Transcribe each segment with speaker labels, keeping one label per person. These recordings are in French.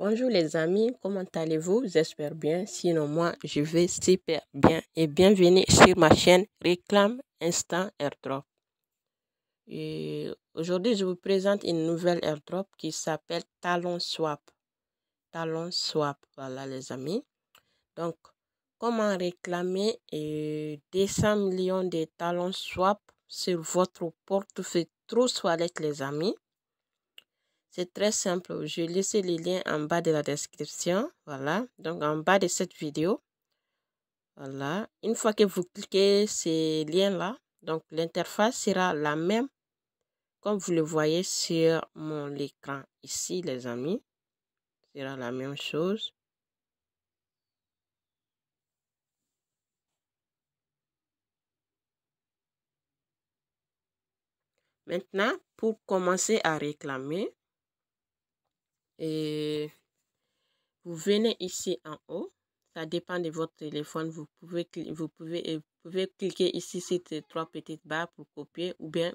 Speaker 1: Bonjour les amis, comment allez-vous J'espère bien, sinon moi je vais super bien et bienvenue sur ma chaîne Réclame Instant Airdrop. Aujourd'hui je vous présente une nouvelle airdrop qui s'appelle Talon Swap. Talon Swap, voilà les amis. Donc, comment réclamer 200 euh, millions de talons swap sur votre portefeuille trousseau avec les amis c'est très simple. Je vais laisser les liens en bas de la description. Voilà. Donc, en bas de cette vidéo. Voilà. Une fois que vous cliquez ces liens-là, donc l'interface sera la même comme vous le voyez sur mon écran ici, les amis. Sera la même chose. Maintenant, pour commencer à réclamer, et vous venez ici en haut. Ça dépend de votre téléphone. Vous pouvez, vous pouvez, pouvez cliquer ici sur ces trois petites barres pour copier ou bien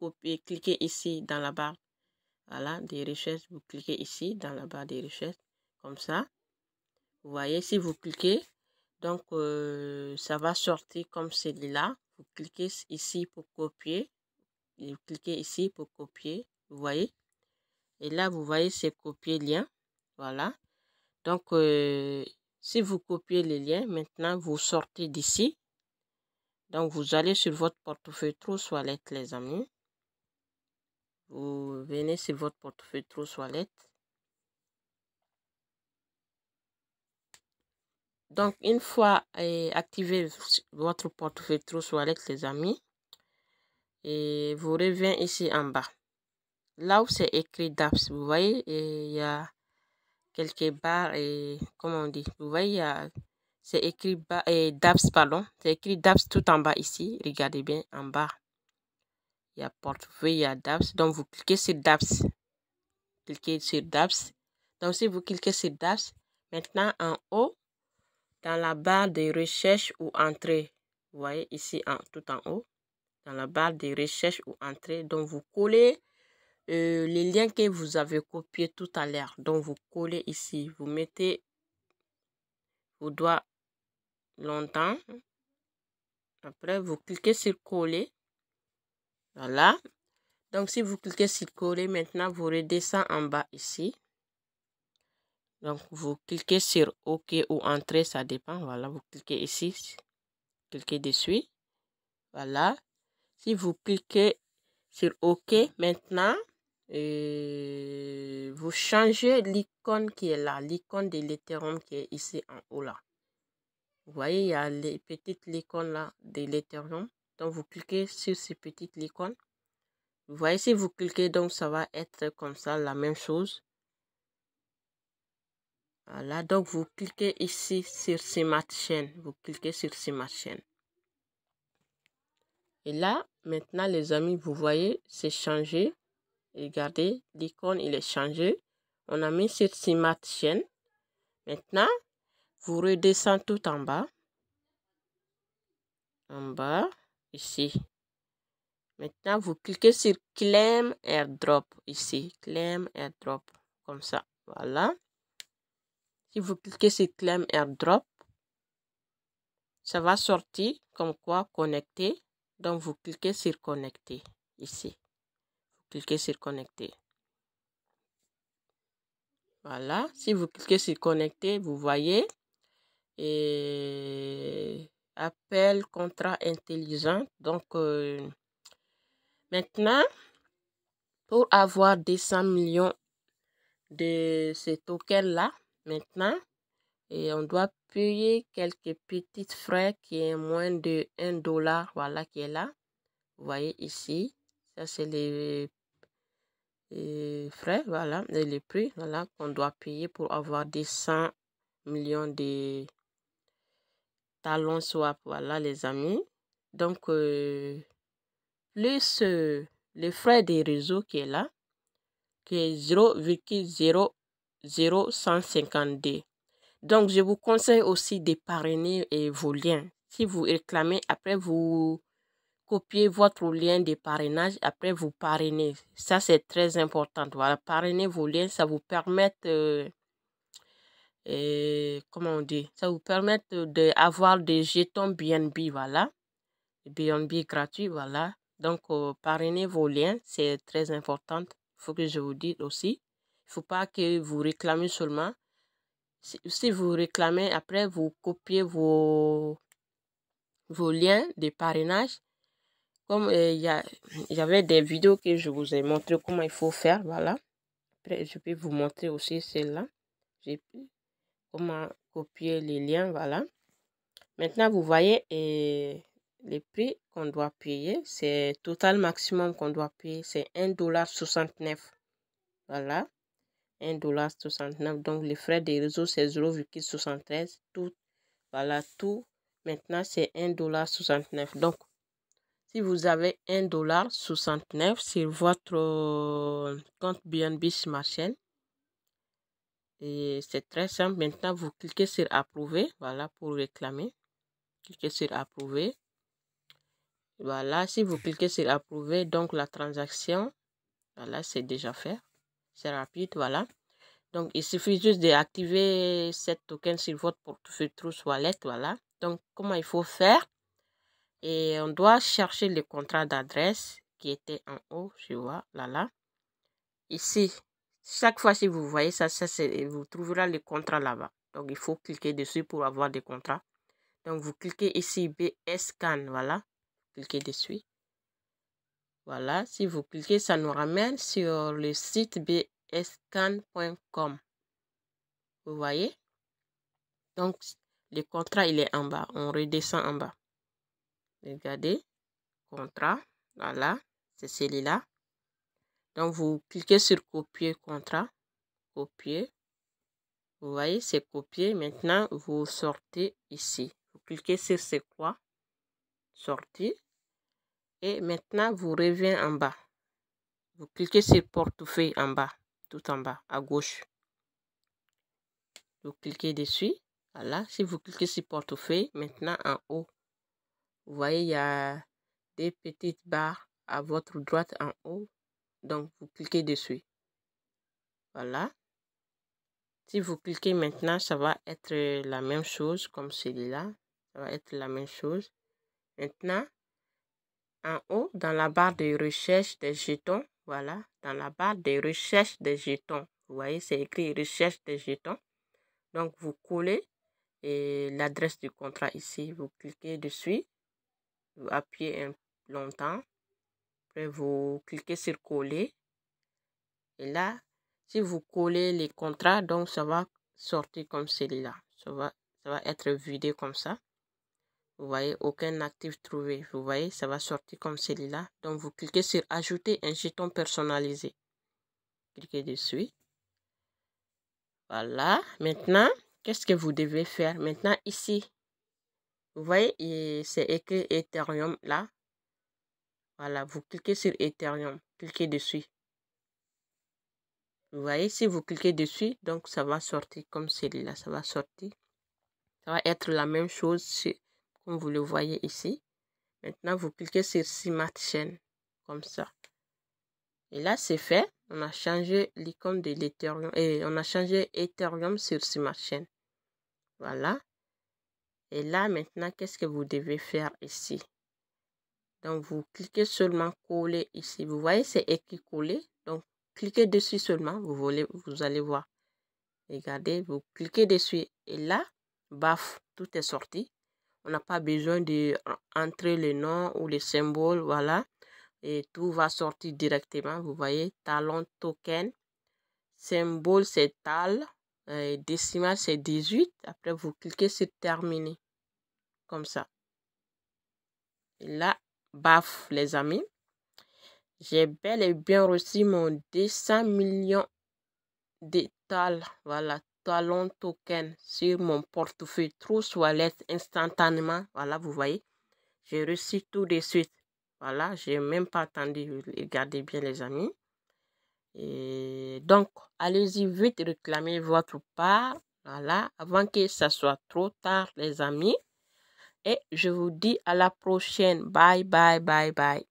Speaker 1: vous cliquez ici dans la barre voilà, des recherches. Vous cliquez ici dans la barre des recherches comme ça. Vous voyez, si vous cliquez, donc euh, ça va sortir comme celui-là. Vous cliquez ici pour copier. Et vous cliquez ici pour copier. Vous voyez et là, vous voyez, c'est copier lien. Voilà. Donc, euh, si vous copiez les liens, maintenant, vous sortez d'ici. Donc, vous allez sur votre portefeuille Trousse Wallet, les amis. Vous venez sur votre portefeuille Trousse Wallet. Donc, une fois euh, activé votre portefeuille Trousse Wallet, les amis, et vous revenez ici en bas là où c'est écrit DAPS, vous voyez, il y a quelques barres et, comment on dit, vous voyez, c'est écrit et DAPS, pardon, c'est écrit DAPS tout en bas ici, regardez bien en bas. Il y a portefeuille, il y a DAPS, donc vous cliquez sur DAPS. Cliquez sur DAPS. Donc si vous cliquez sur DAPS, maintenant en haut, dans la barre de recherche ou entrée, vous voyez ici en, tout en haut, dans la barre de recherche ou entrée, donc vous collez euh, les liens que vous avez copié tout à l'heure. Donc, vous collez ici, vous mettez vos doigts longtemps. Après, vous cliquez sur coller. Voilà. Donc, si vous cliquez sur coller, maintenant, vous redescendez en bas ici. Donc, vous cliquez sur OK ou Entrée, ça dépend. Voilà, vous cliquez ici. Cliquez dessus. Voilà. Si vous cliquez sur OK, maintenant, et vous changez l'icône qui est là, l'icône de l'Ethereum qui est ici en haut là. Vous voyez, il y a les petites icônes là de l'Ethereum. Donc, vous cliquez sur ces petites icônes. Vous voyez, si vous cliquez, donc ça va être comme ça, la même chose. Voilà, donc vous cliquez ici sur ces machines. Vous cliquez sur ces machines Et là, maintenant, les amis, vous voyez, c'est changé. Regardez, l'icône, il est changé. On a mis sur Simat Maintenant, vous redescendez tout en bas. En bas, ici. Maintenant, vous cliquez sur Claim Airdrop ici. Claim Airdrop, comme ça. Voilà. Si vous cliquez sur Claim Airdrop, ça va sortir comme quoi connecter. Donc, vous cliquez sur connecter ici cliquez sur connecter. Voilà, si vous cliquez sur connecter, vous voyez et appel contrat intelligent. Donc euh, maintenant, pour avoir 200 millions de ces tokens là, maintenant, et on doit payer quelques petites frais qui est moins de 1 dollar. Voilà qui est là. Vous voyez ici, ça c'est les et frais, voilà, les prix voilà, qu'on doit payer pour avoir des 100 millions de talons swap, voilà les amis. Donc, euh, plus les frais des réseaux qui est là, qui est d Donc, je vous conseille aussi de parrainer et vos liens. Si vous réclamez, après vous Copiez votre lien de parrainage. Après, vous parrainez. Ça, c'est très important. Voilà, parrainer vos liens, ça vous permet, euh, euh, comment on dit, ça vous permet d'avoir de, des jetons BNB, voilà. BNB gratuit, voilà. Donc, euh, parrainer vos liens, c'est très important. Il faut que je vous dise aussi. Il ne faut pas que vous réclamez seulement. Si, vous réclamez, après, vous copiez vos, vos liens de parrainage comme euh, il y avait des vidéos que je vous ai montré comment il faut faire, voilà. Après, je peux vous montrer aussi celle-là. J'ai comment copier les liens, voilà. Maintenant, vous voyez et euh, les prix qu'on doit payer, c'est total maximum qu'on doit payer, c'est 1,69$. Voilà. 1,69$. Donc, les frais des réseaux, c'est 0,73$. Tout, voilà, tout. Maintenant, c'est 1,69$. Donc, si vous avez 1,69$ sur votre euh, compte BNB machine et c'est très simple. Maintenant, vous cliquez sur approuver. Voilà pour réclamer. Cliquez sur approuver. Voilà, si vous cliquez sur approuver, donc la transaction, voilà, c'est déjà fait. C'est rapide, voilà. Donc, il suffit juste d'activer cette token sur votre portefeuille Trust Wallet, voilà. Donc, comment il faut faire et on doit chercher le contrat d'adresse qui était en haut, je vois, là, là. Ici, chaque fois si vous voyez ça, ça vous trouverez le contrat là-bas. Donc, il faut cliquer dessus pour avoir des contrats. Donc, vous cliquez ici bscan voilà. Cliquez dessus. Voilà, si vous cliquez, ça nous ramène sur le site bscan.com. Vous voyez Donc, le contrat, il est en bas. On redescend en bas. Regardez, contrat. Voilà, c'est celui-là. Donc, vous cliquez sur copier contrat. Copier. Vous voyez, c'est copier. Maintenant, vous sortez ici. Vous cliquez sur c'est quoi. Sortir. Et maintenant, vous revenez en bas. Vous cliquez sur portefeuille en bas. Tout en bas, à gauche. Vous cliquez dessus. Voilà, si vous cliquez sur portefeuille, maintenant en haut, vous voyez, il y a des petites barres à votre droite en haut. Donc, vous cliquez dessus. Voilà. Si vous cliquez maintenant, ça va être la même chose comme celui-là. Ça va être la même chose. Maintenant, en haut, dans la barre de recherche des jetons, voilà, dans la barre de recherche des jetons, vous voyez, c'est écrit recherche des jetons. Donc, vous collez l'adresse du contrat ici. Vous cliquez dessus vous appuyez longtemps. Après, vous cliquez sur coller. Et là, si vous collez les contrats, donc ça va sortir comme celui-là. Ça va, ça va être vidé comme ça. Vous voyez, aucun actif trouvé. Vous voyez, ça va sortir comme celui-là. Donc, vous cliquez sur Ajouter un jeton personnalisé. Cliquez dessus. Voilà. Maintenant, qu'est-ce que vous devez faire Maintenant, ici, vous voyez, c'est écrit Ethereum là. Voilà, vous cliquez sur Ethereum, cliquez dessus. Vous voyez, si vous cliquez dessus, donc ça va sortir comme celui-là, ça va sortir. Ça va être la même chose comme vous le voyez ici. Maintenant, vous cliquez sur Smart comme ça. Et là, c'est fait. On a changé l'icône de l'Ethereum et on a changé Ethereum sur Smart Chain. Voilà. Et là, maintenant, qu'est-ce que vous devez faire ici Donc, vous cliquez seulement coller ici. Vous voyez, c'est écrit coller. Donc, cliquez dessus seulement. Vous, voulez, vous allez voir. Regardez, vous cliquez dessus. Et là, baf, tout est sorti. On n'a pas besoin d'entrer entrer le nom ou les symboles. Voilà. Et tout va sortir directement. Vous voyez, talon token. Symbole, c'est tal et euh, c'est 18. Après, vous cliquez sur terminer. Comme ça. Et là, baf, les amis. J'ai bel et bien reçu mon 200 millions d'étals. Voilà, talon token sur mon portefeuille Trousse Wallet instantanément. Voilà, vous voyez. J'ai reçu tout de suite. Voilà, j'ai même pas attendu. Regardez bien, les amis. Et donc, allez-y vite réclamer votre part. Voilà, avant que ça soit trop tard, les amis. Et je vous dis à la prochaine. Bye, bye, bye, bye.